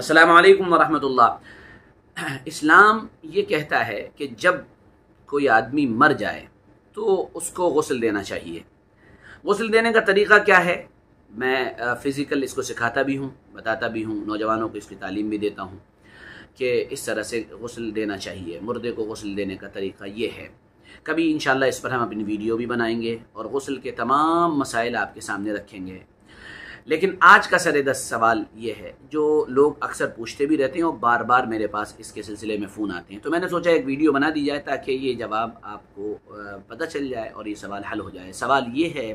असलकम वरहमतुल्लाह इस्लाम ये कहता है कि जब कोई आदमी मर जाए तो उसको गसल देना चाहिए गसल देने का तरीक़ा क्या है मैं फ़िज़िकल इसको सिखाता भी हूँ बताता भी हूँ नौजवानों को इसकी तालीम भी देता हूँ कि इस तरह से गसल देना चाहिए मुर्दे को गसल देने का तरीक़ा ये है कभी इन इस पर हम अपनी वीडियो भी बनाएंगे और गसल के तमाम मसाइल आपके सामने रखेंगे लेकिन आज का सरेदस सवाल ये है जो लोग अक्सर पूछते भी रहते हैं और बार बार मेरे पास इसके सिलसिले में फ़ोन आते हैं तो मैंने सोचा एक वीडियो बना दी जाए ताकि ये जवाब आपको पता चल जाए और ये सवाल हल हो जाए सवाल ये है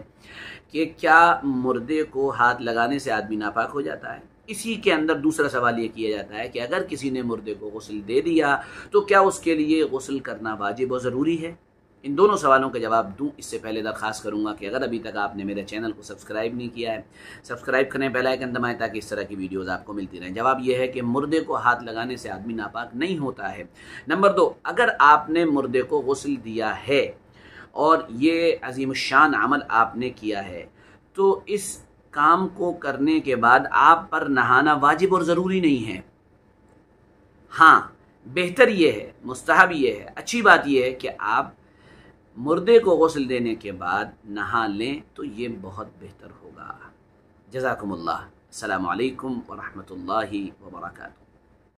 कि क्या मुर्दे को हाथ लगाने से आदमी नापाक हो जाता है इसी के अंदर दूसरा सवाल ये किया जाता है कि अगर किसी ने मुर्दे को गसल दे दिया तो क्या उसके लिए गसल करना वाजिब और ज़रूरी है इन दोनों सवालों का जवाब दूं इससे पहले दरख्वास्त करूंगा कि अगर अभी तक आपने मेरे चैनल को सब्सक्राइब नहीं किया है सब्सक्राइब करें बेल आइकन ताकि इस तरह की वीडियोस आपको मिलती रहें जवाब यह है कि मुर्दे को हाथ लगाने से आदमी नापाक नहीं होता है नंबर दो अगर आपने मुर्दे को गसल दिया है और ये अजीम शान अमल आपने किया है तो इस काम को करने के बाद आप पर नहाना वाजिब और ज़रूरी नहीं है हाँ बेहतर ये है मुस्तहब ये है अच्छी बात यह है कि आप मुर्दे को गसल देने के बाद नहा लें तो ये बहुत बेहतर होगा जजाकम्ला अल्लाम वरहमल वर्का